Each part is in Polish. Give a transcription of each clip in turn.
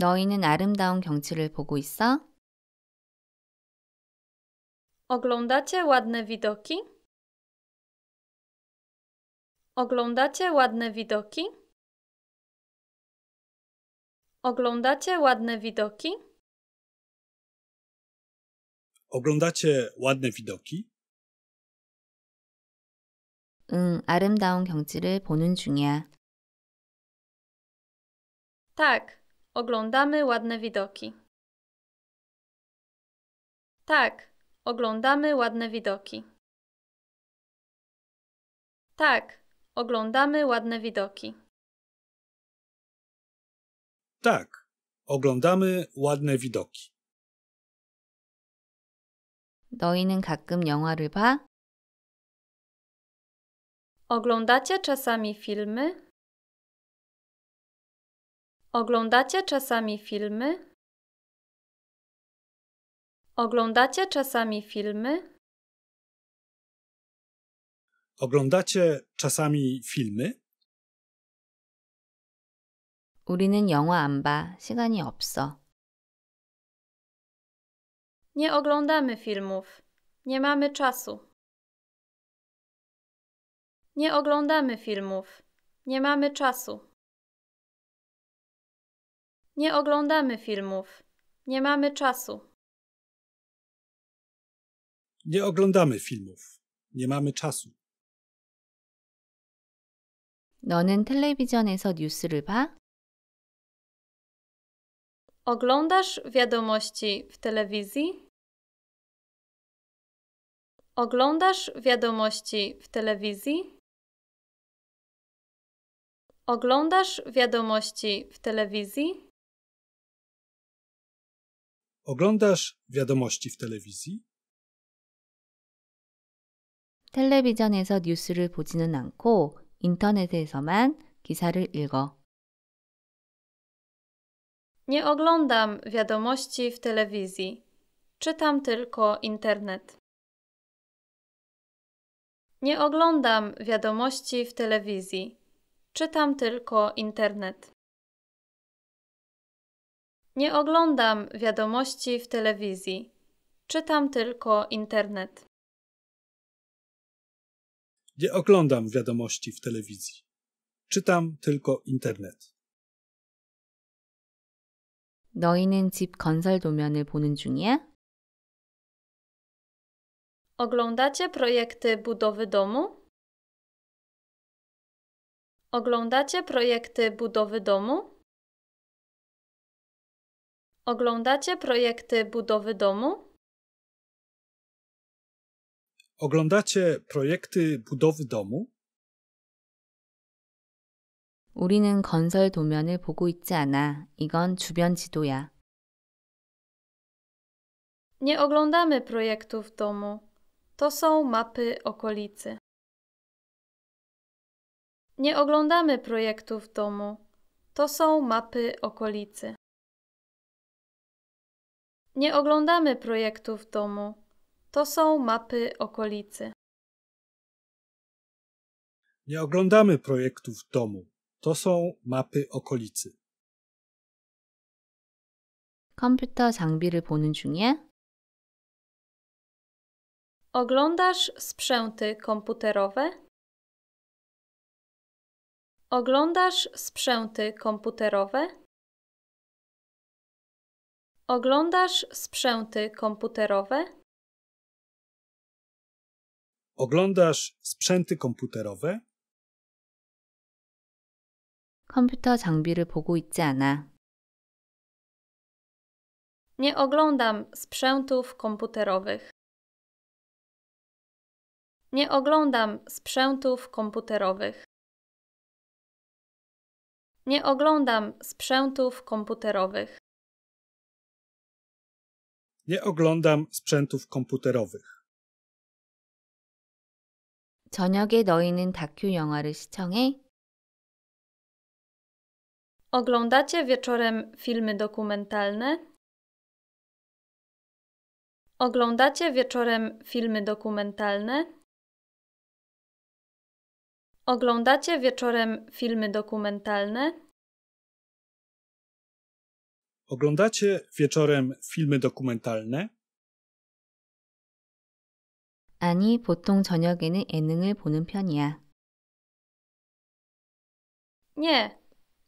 너희는 아름다운 경치를 보고 있어? Oglądacie ładne widoki? Oglądacie ładne widoki? Oglądacie ładne widoki? Oglądacie ładne widoki? 응, 아름다운 경치를 보는 중이야. Tak, Oglądamy ładne widoki. Tak, oglądamy ładne widoki. Tak, oglądamy ładne widoki. Tak, oglądamy ładne widoki. 너희는 가끔 영화를 봐? Oglądacie czasami filmy? Oglądacie czasami filmy? Oglądacie czasami filmy? Oglądacie czasami filmy? 우리는 영화 안 봐. 시간이 없어. Nie oglądamy filmów. Nie mamy czasu. Nie oglądamy filmów. Nie mamy czasu. Nie oglądamy filmów. Nie mamy czasu. Nie oglądamy filmów. Nie mamy czasu. 너는 텔레비전에서 뉴스를 봐? Oglądasz wiadomości w telewizji? Oglądasz wiadomości w telewizji? Oglądasz wiadomości w telewizji? Oglądasz wiadomości w telewizji? 텔레비전에서 뉴스를 보지는 않고 인터넷에서만 기사를 읽어. Nie oglądam wiadomości w telewizji. Czytam tylko internet. Nie oglądam wiadomości w telewizji. Czytam tylko internet. Nie oglądam wiadomości w telewizji. Czytam tylko internet. Nie oglądam wiadomości w telewizji. Czytam tylko internet. 너희는 집 건설 도면을 보는 중이야? Oglądacie projekty budowy domu? Oglądacie projekty budowy domu? Oglądacie projekty budowy domu? Oglądacie projekty budowy domu? 우리는 건설 도면을 보고 있지 않아. 이건 주변 지도야. Nie oglądamy projektów domu. To są mapy okolicy. Nie oglądamy projektów domu. To są mapy okolicy. Nie oglądamy projektów domu. To są mapy okolicy. Nie oglądamy projektów domu. To są mapy okolicy. Komputer 장비를 보는 중에 Oglądasz sprzęty komputerowe? Oglądasz sprzęty komputerowe? Oglądasz sprzęty komputerowe? Oglądasz sprzęty komputerowe? 컴퓨터 장비를 보고 있지 않아. Nie oglądam sprzętów komputerowych. Nie oglądam sprzętów komputerowych. Nie oglądam sprzętów komputerowych. Nie oglądam sprzętów komputerowych. 저녁에 너희는 다큐 영화를 시청해? Oglądacie wieczorem filmy dokumentalne? Oglądacie wieczorem filmy dokumentalne? Oglądacie wieczorem filmy dokumentalne? Oglądacie wieczorem filmy dokumentalne? 아니, 보통 저녁에는 예능을 보는 편이야. Nie.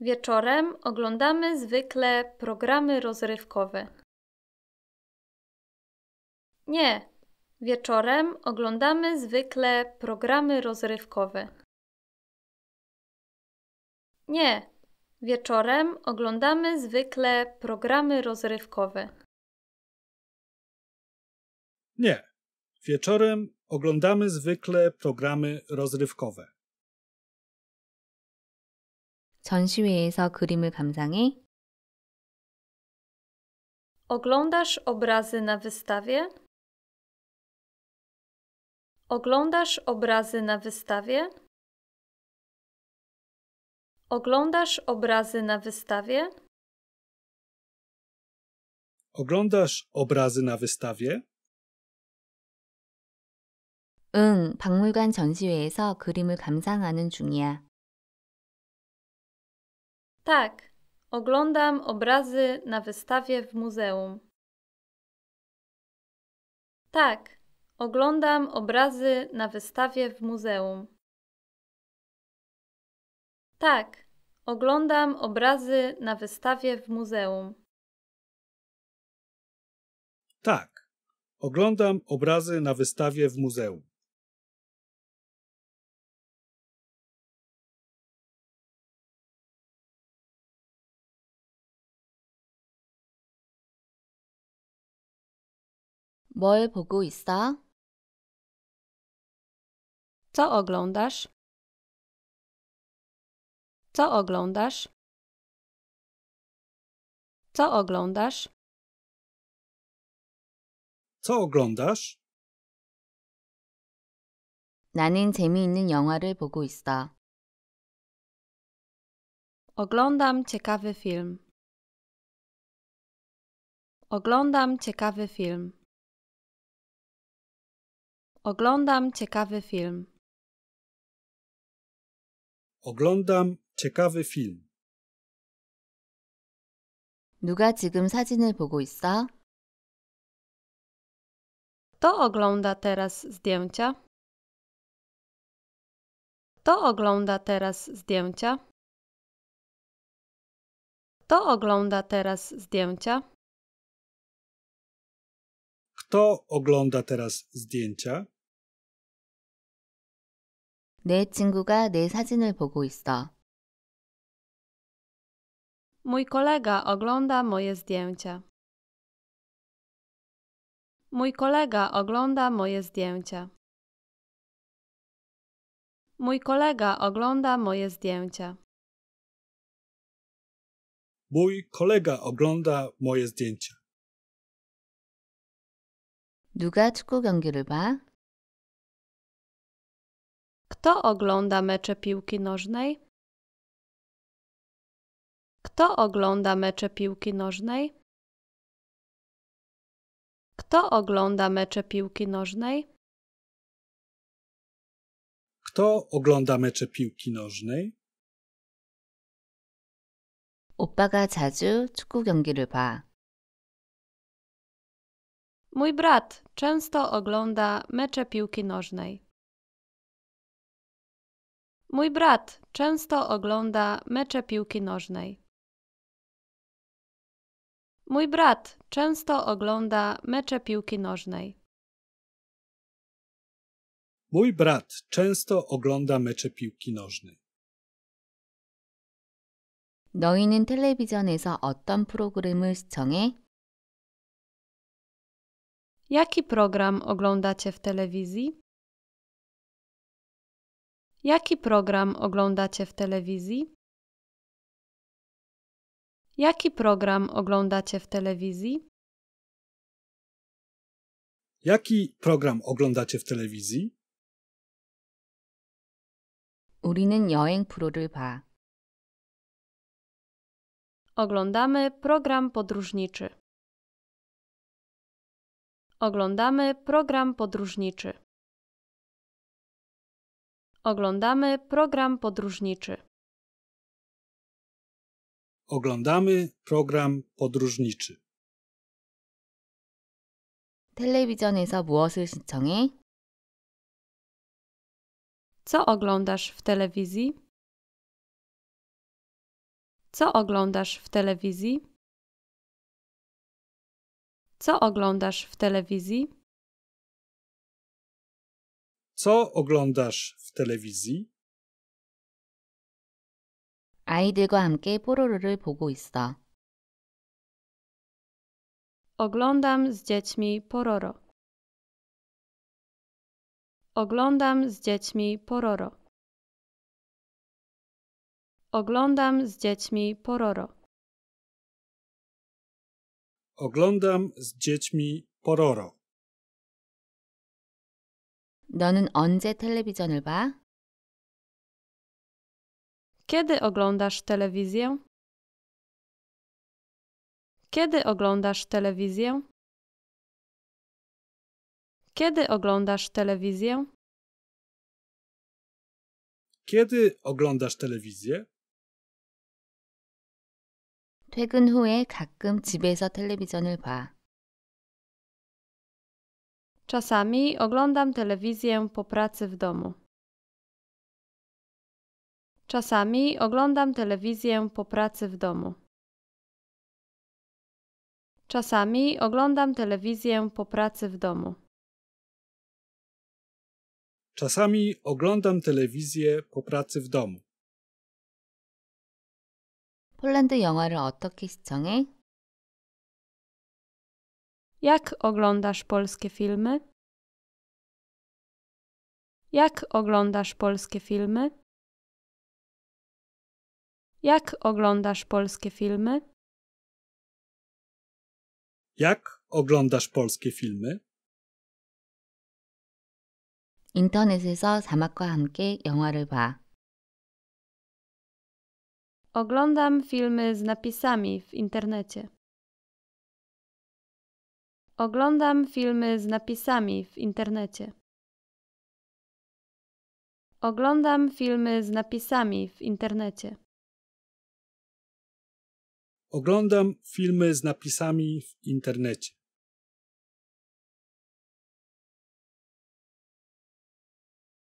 Wieczorem oglądamy zwykle programy rozrywkowe. Nie. Wieczorem oglądamy zwykle programy rozrywkowe. Nie. Wieczorem oglądamy zwykle programy rozrywkowe. Nie. Wieczorem oglądamy zwykle programy rozrywkowe. 전시회에서 그림을 감상해? Oglądasz obrazy na wystawie? Oglądasz obrazy na wystawie? Oglądasz obrazy na wystawie? Oglądasz obrazy na wystawie? 응, 박물관 전시회에서 그림을 감상하는 중이야. Tak, oglądam obrazy na wystawie w muzeum. Tak, oglądam obrazy na wystawie w muzeum. Tak, oglądam obrazy na wystawie w muzeum. Tak, oglądam obrazy na wystawie w muzeum. 뭘 보고 있어? Co oglądasz? Co oglądasz? Co oglądasz? Co oglądasz? 나는 재미있는 영화를 보고 있어. Oglądam ciekawy film. Oglądam ciekawy film. Oglądam ciekawy film. Oglądam Ciekawy film. 누가 지금 사진을 보고 있어? Kto ogląda teraz zdjęcia? Kto ogląda teraz zdjęcia? Kto ogląda teraz zdjęcia? Kto ogląda teraz zdjęcia? 내 친구가 내 사진을 보고 있어. Mój kolega ogląda moje zdjęcia. Mój kolega ogląda moje zdjęcia. Mój kolega ogląda moje zdjęcia. Mój kolega ogląda moje zdjęcia. 누가 축구 경기를 봐? Kto ogląda mecze piłki nożnej? Kto ogląda mecze piłki nożnej? Kto ogląda mecze piłki nożnej? Kto ogląda mecze piłki nożnej? 오빠가 자주 축구 경기를 봐. Mój brat często ogląda mecze piłki nożnej. Mój brat często ogląda mecze piłki nożnej. Mój brat często ogląda mecze piłki nożnej. Mój brat często ogląda mecze piłki nożnej. 너희는 텔레비전에서 어떤 프로그램을 시청해? Jaki program oglądacie w telewizji? Jaki program oglądacie w telewizji? Jaki program oglądacie w telewizji? Jaki program oglądacie w telewizji? 우리는 여행 프로를 봐. Oglądamy program podróżniczy. Oglądamy program podróżniczy. Oglądamy program podróżniczy. Oglądamy program podróżniczy. 텔레비전에서 무엇을 시청해? Co oglądasz w telewizji? Co oglądasz w telewizji? Co oglądasz w telewizji? Co oglądasz w telewizji? 아이들과 함께 뽀로로를 보고 있어. Oglądam z dziećmi Pororo. Oglądam z dziećmi Pororo. Oglądam z dziećmi Pororo. Oglądam z dziećmi Pororo. 너는 언제 텔레비전을 봐? Kiedy oglądasz telewizję? Kiedy oglądasz telewizję? Kiedy oglądasz telewizję? Kiedy oglądasz telewizję? 퇴근 후에 가끔 집에서 텔레비전을 봐. Czasami oglądam telewizję po pracy w domu. Czasami oglądam telewizję po pracy w domu. Czasami oglądam telewizję po pracy w domu. Czasami oglądam telewizję po pracy w domu. 폴란드 영화를 어떻게 시청해? Jak oglądasz polskie filmy? Jak oglądasz polskie filmy? Jak oglądasz polskie filmy? Jak oglądasz polskie filmy? 인터넷에서 자막과 함께 영화를 봐. Oglądam filmy z napisami w internecie. Oglądam filmy z napisami w internecie. Oglądam filmy z napisami w internecie. Oglądam filmy z napisami w internecie.